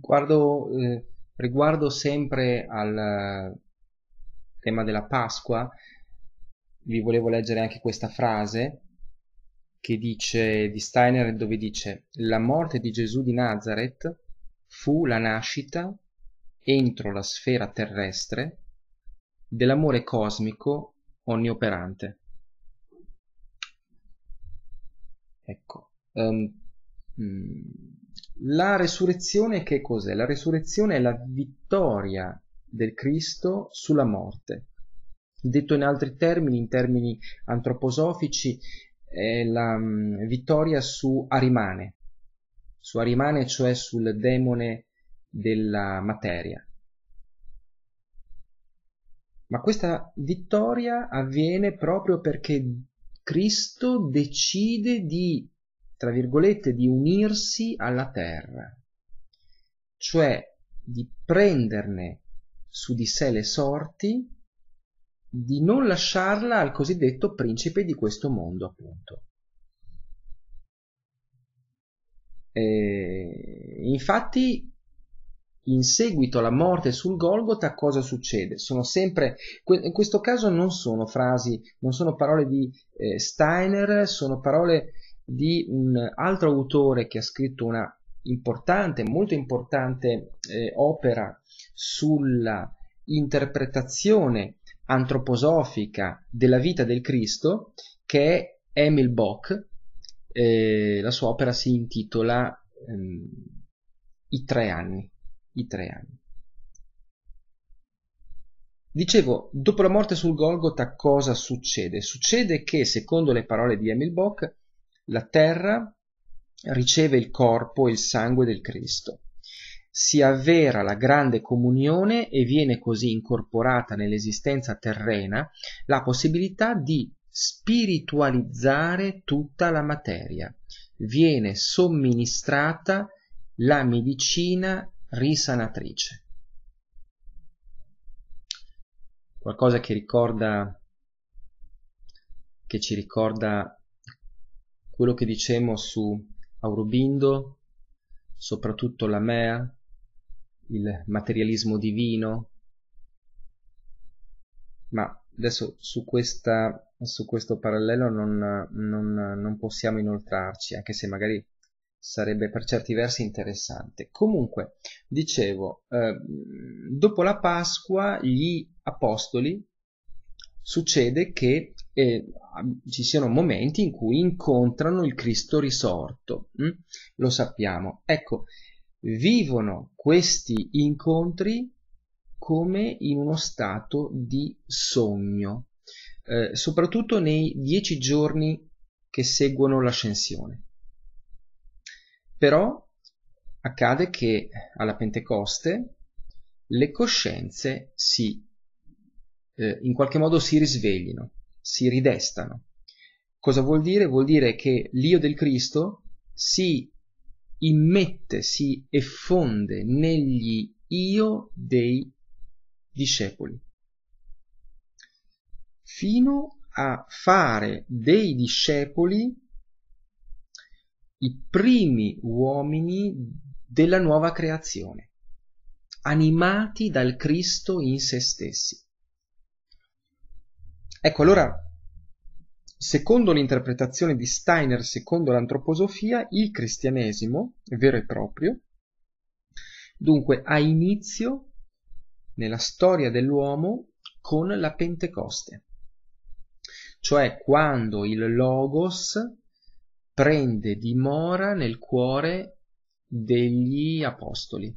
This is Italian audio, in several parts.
Guardo, eh, riguardo sempre al eh, tema della Pasqua, vi volevo leggere anche questa frase che dice di Steiner dove dice la morte di Gesù di Nazareth fu la nascita entro la sfera terrestre dell'amore cosmico onnioperante. Ecco, um, mm, la resurrezione che cos'è? La resurrezione è la vittoria del Cristo sulla morte. Detto in altri termini, in termini antroposofici, è la mh, mm, vittoria su Arimane, su Arimane cioè sul demone della materia. Ma questa vittoria avviene proprio perché Cristo decide di tra virgolette, di unirsi alla terra, cioè di prenderne su di sé le sorti, di non lasciarla al cosiddetto principe di questo mondo, appunto. E infatti, in seguito alla morte sul Golgotha, cosa succede? Sono sempre, in questo caso non sono frasi, non sono parole di eh, Steiner, sono parole di un altro autore che ha scritto una importante, molto importante eh, opera sulla interpretazione antroposofica della vita del Cristo, che è Emil Bock. Eh, la sua opera si intitola ehm, I tre anni. I tre anni. Dicevo, dopo la morte sul Golgotha cosa succede? Succede che, secondo le parole di Emil Bock, la terra riceve il corpo e il sangue del Cristo. Si avvera la grande comunione e viene così incorporata nell'esistenza terrena la possibilità di spiritualizzare tutta la materia. Viene somministrata la medicina risanatrice. Qualcosa che ricorda che ci ricorda quello che dicemmo su Aurobindo, soprattutto la Mea, il materialismo divino, ma adesso su, questa, su questo parallelo non, non, non possiamo inoltrarci, anche se magari sarebbe per certi versi interessante. Comunque, dicevo, eh, dopo la Pasqua gli apostoli succede che eh, ci siano momenti in cui incontrano il Cristo risorto, mh? Hm? lo sappiamo. Ecco, vivono questi incontri come in uno stato di sogno, eh, soprattutto nei dieci giorni che seguono l'ascensione. Però accade che alla Pentecoste le coscienze si, eh, in qualche modo si risveglino si ridestano. Cosa vuol dire? Vuol dire che l'io del Cristo si immette, si effonde negli io dei discepoli, fino a fare dei discepoli i primi uomini della nuova creazione, animati dal Cristo in se stessi. Ecco allora, secondo l'interpretazione di Steiner, secondo l'antroposofia, il cristianesimo vero e proprio, dunque ha inizio nella storia dell'uomo con la Pentecoste, cioè quando il Logos prende dimora nel cuore degli apostoli,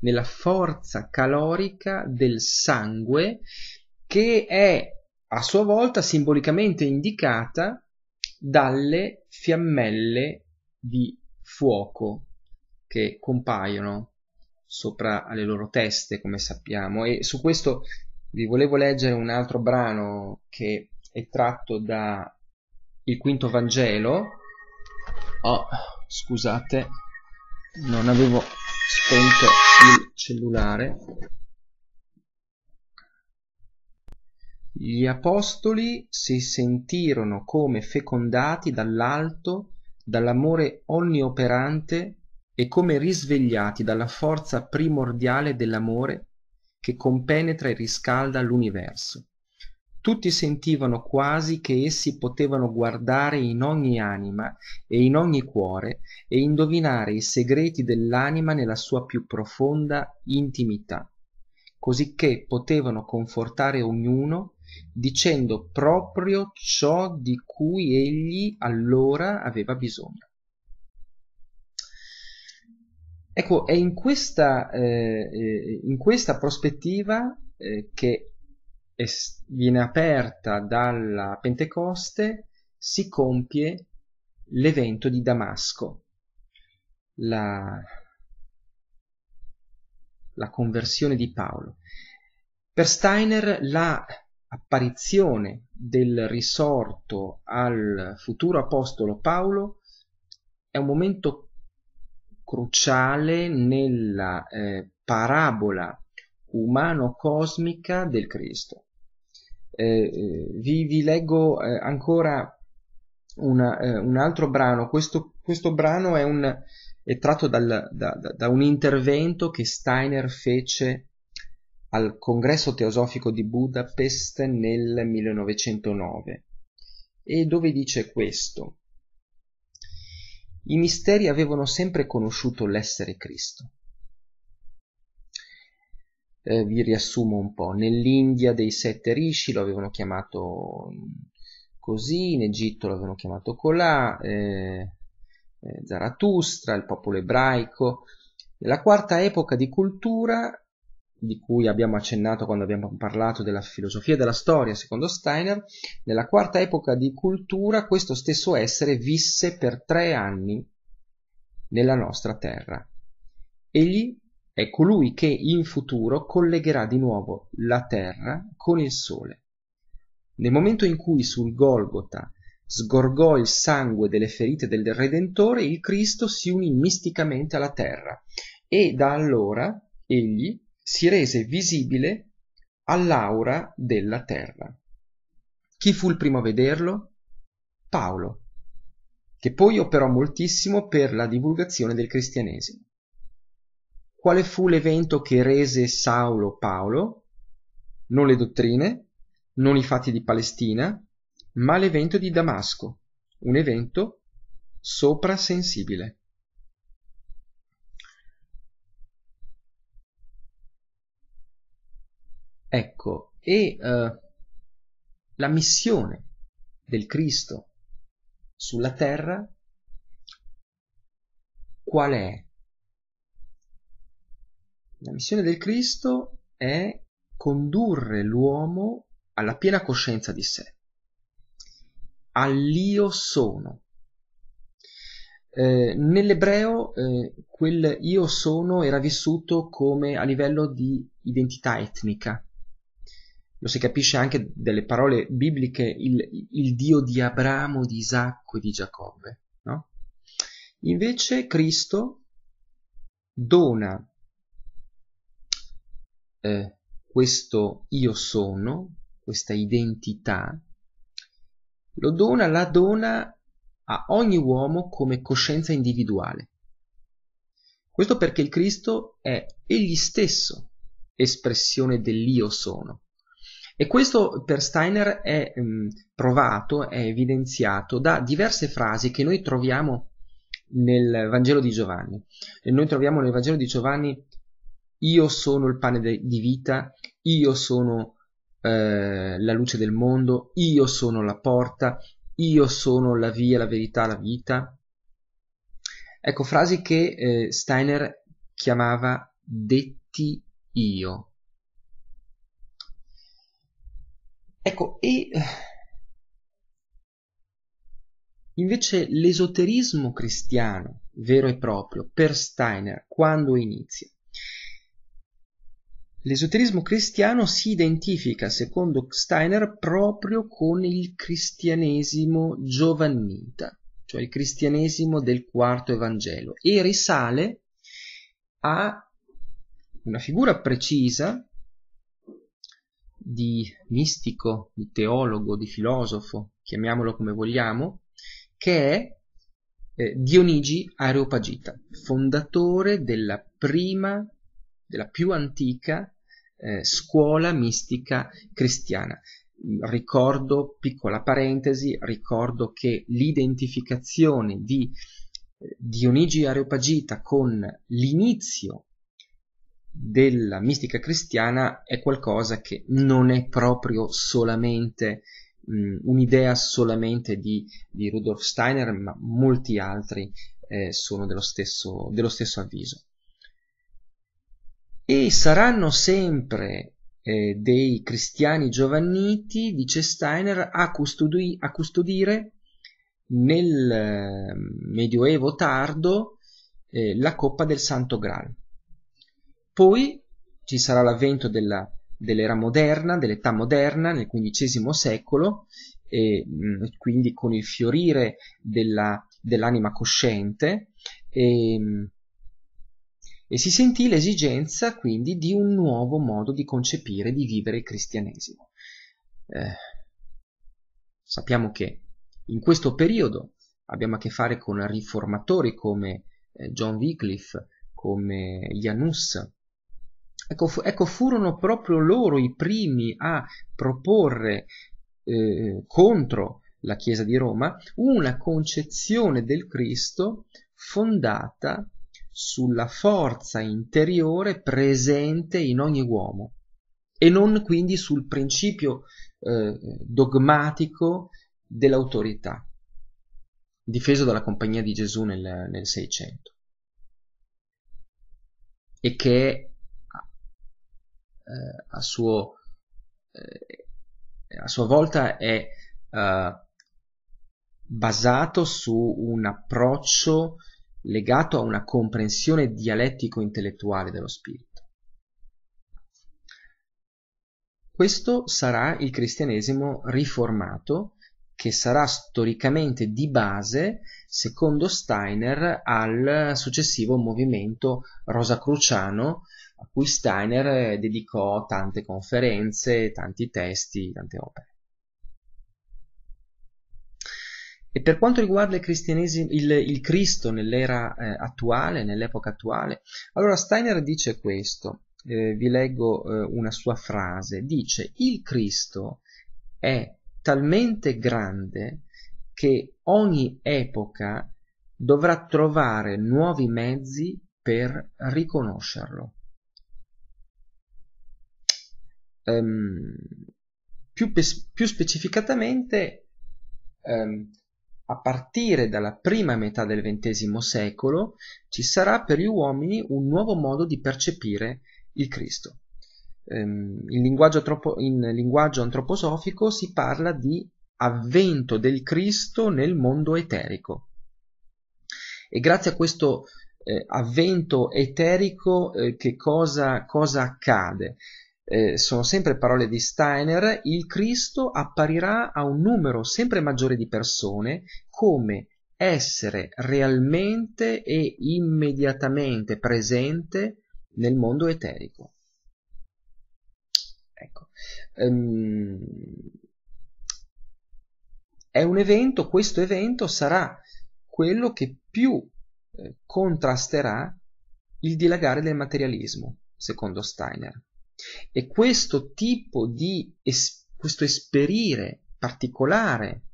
nella forza calorica del sangue che è a sua volta simbolicamente indicata dalle fiammelle di fuoco che compaiono sopra alle loro teste, come sappiamo. E su questo vi volevo leggere un altro brano che è tratto da il quinto Vangelo. Oh, scusate, non avevo spento il cellulare. Gli apostoli si sentirono come fecondati dall'alto, dall'amore onnioperante e come risvegliati dalla forza primordiale dell'amore che compenetra e riscalda l'universo. Tutti sentivano quasi che essi potevano guardare in ogni anima e in ogni cuore e indovinare i segreti dell'anima nella sua più profonda intimità, cosicché potevano confortare ognuno dicendo proprio ciò di cui egli allora aveva bisogno. Ecco, è in questa, eh, eh in questa prospettiva eh, che es- viene aperta dalla Pentecoste, si compie l'evento di Damasco, la, la conversione di Paolo. Per Steiner la apparizione del risorto al futuro apostolo Paolo è un momento cruciale nella eh, parabola umano-cosmica del Cristo. Eh, eh vi, vi, leggo eh, ancora una, eh, un altro brano, questo, questo brano è, un, è tratto dal, da, da un intervento che Steiner fece al Congresso Teosofico di Budapest nel 1909 e dove dice questo. I misteri avevano sempre conosciuto l'essere Cristo. Eh, vi riassumo un po'. Nell'India dei sette rishi lo avevano chiamato così, in Egitto lo avevano chiamato colà, eh, eh Zarathustra, il popolo ebraico. Nella quarta epoca di cultura di cui abbiamo accennato quando abbiamo parlato della filosofia della storia, secondo Steiner, nella quarta epoca di cultura questo stesso essere visse per tre anni nella nostra terra. Egli è colui che in futuro collegherà di nuovo la terra con il sole. Nel momento in cui sul Golgota sgorgò il sangue delle ferite del Redentore, il Cristo si unì misticamente alla terra e da allora egli si rese visibile all'aura della terra. Chi fu il primo a vederlo? Paolo, che poi operò moltissimo per la divulgazione del cristianesimo. Quale fu l'evento che rese Saulo Paolo? Non le dottrine, non i fatti di Palestina, ma l'evento di Damasco, un evento soprasensibile. Ecco, e eh, la missione del Cristo sulla terra qual è? La missione del Cristo è condurre l'uomo alla piena coscienza di sé, all'io sono. Eh, nell'ebreo eh, quel io sono era vissuto come a livello di identità etnica, lo si capisce anche dalle parole bibliche, il, il Dio di Abramo, di Isacco e di Giacobbe. No? Invece Cristo dona eh, questo io sono, questa identità, lo dona, la dona a ogni uomo come coscienza individuale. Questo perché il Cristo è egli stesso espressione dell'io sono. E questo per Steiner è mh, mm, provato, è evidenziato da diverse frasi che noi troviamo nel Vangelo di Giovanni. E noi troviamo nel Vangelo di Giovanni io sono il pane de- di vita, io sono eh, la luce del mondo, io sono la porta, io sono la via, la verità, la vita. Ecco, frasi che eh, Steiner chiamava detti io, Ecco, e invece l'esoterismo cristiano vero e proprio per Steiner quando inizia? L'esoterismo cristiano si identifica, secondo Steiner, proprio con il cristianesimo giovannita, cioè il cristianesimo del quarto Evangelo, e risale a una figura precisa di mistico, di teologo, di filosofo, chiamiamolo come vogliamo, che è eh, Dionigi Areopagita, fondatore della prima, della più antica eh, scuola mistica cristiana. Ricordo, piccola parentesi, ricordo che l'identificazione di eh, Dionigi Areopagita con l'inizio della mistica cristiana è qualcosa che non è proprio solamente mh, un'idea solamente di, di, Rudolf Steiner, ma molti altri eh, sono dello stesso, dello stesso, avviso. E saranno sempre eh, dei cristiani giovanniti, dice Steiner, a, custodi- a custodire nel eh, Medioevo tardo eh, la coppa del Santo Graal poi ci sarà l'avvento della, dell'era moderna, dell'età moderna nel XV secolo, e, mh, mm, quindi con il fiorire della, dell'anima cosciente, e, mm, e si sentì l'esigenza quindi di un nuovo modo di concepire, di vivere il cristianesimo. Eh, sappiamo che in questo periodo abbiamo a che fare con riformatori come eh, John Wycliffe, come Janus, Ecco, fu, ecco, furono proprio loro i primi a proporre eh, contro la Chiesa di Roma una concezione del Cristo fondata sulla forza interiore presente in ogni uomo e non quindi sul principio eh, dogmatico dell'autorità, difeso dalla Compagnia di Gesù nel, nel 600 e che è eh, a, suo, eh, a, sua volta è eh, basato su un approccio legato a una comprensione dialettico-intellettuale dello spirito. Questo sarà il cristianesimo riformato che sarà storicamente di base, secondo Steiner, al successivo movimento rosacruciano a cui Steiner eh, dedicò tante conferenze, tanti testi, tante opere. E per quanto riguarda il, il, il Cristo nell'era eh, attuale, nell'epoca attuale, allora Steiner dice questo, eh, vi leggo eh, una sua frase, dice il Cristo è talmente grande che ogni epoca dovrà trovare nuovi mezzi per riconoscerlo um, più, pe- più, specificatamente um, a partire dalla prima metà del XX secolo ci sarà per gli uomini un nuovo modo di percepire il Cristo. Um, in, linguaggio tropo- in linguaggio antroposofico si parla di avvento del Cristo nel mondo eterico. E grazie a questo eh, avvento eterico eh, che cosa, cosa accade? eh, sono sempre parole di Steiner, il Cristo apparirà a un numero sempre maggiore di persone come essere realmente e immediatamente presente nel mondo eterico. Ecco. Um, è un evento, questo evento sarà quello che più eh, contrasterà il dilagare del materialismo, secondo Steiner. E questo tipo di es- questo esperire particolare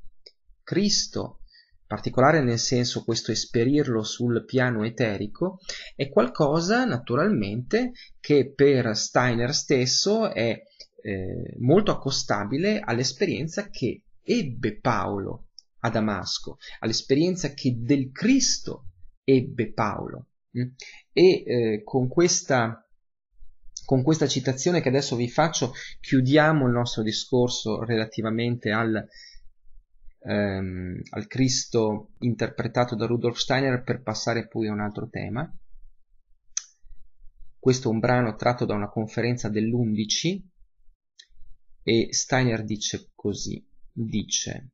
Cristo, particolare nel senso questo esperirlo sul piano eterico, è qualcosa naturalmente che per Steiner stesso è eh, molto accostabile all'esperienza che ebbe Paolo a Damasco, all'esperienza che del Cristo ebbe Paolo. Mm? E eh, con questa con questa citazione che adesso vi faccio chiudiamo il nostro discorso relativamente al, ehm, al Cristo interpretato da Rudolf Steiner per passare poi a un altro tema. Questo è un brano tratto da una conferenza dell'11 e Steiner dice così, dice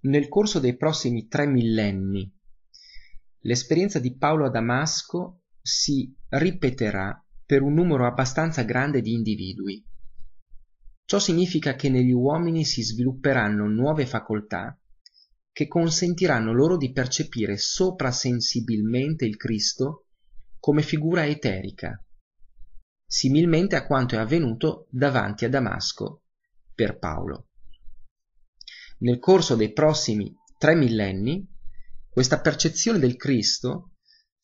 nel corso dei prossimi tre millenni l'esperienza di Paolo a Damasco si ripeterà per un numero abbastanza grande di individui. Ciò significa che negli uomini si svilupperanno nuove facoltà che consentiranno loro di percepire soprasensibilmente il Cristo come figura eterica, similmente a quanto è avvenuto davanti a Damasco per Paolo. Nel corso dei prossimi tre millenni, questa percezione del Cristo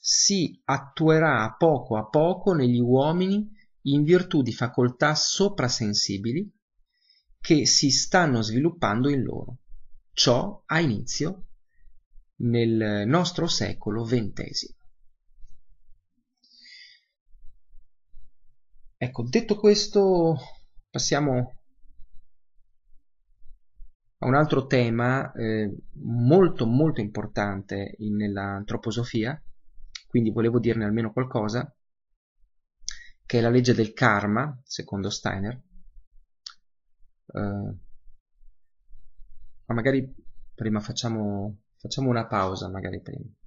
si attuerà poco a poco negli uomini in virtù di facoltà soprasensibili che si stanno sviluppando in loro. Ciò ha inizio nel nostro secolo XX. Ecco, detto questo, passiamo a un altro tema eh, molto molto importante in, nella quindi volevo dirne almeno qualcosa, che è la legge del karma, secondo Steiner. Uh, ma magari prima facciamo, facciamo una pausa, magari prima.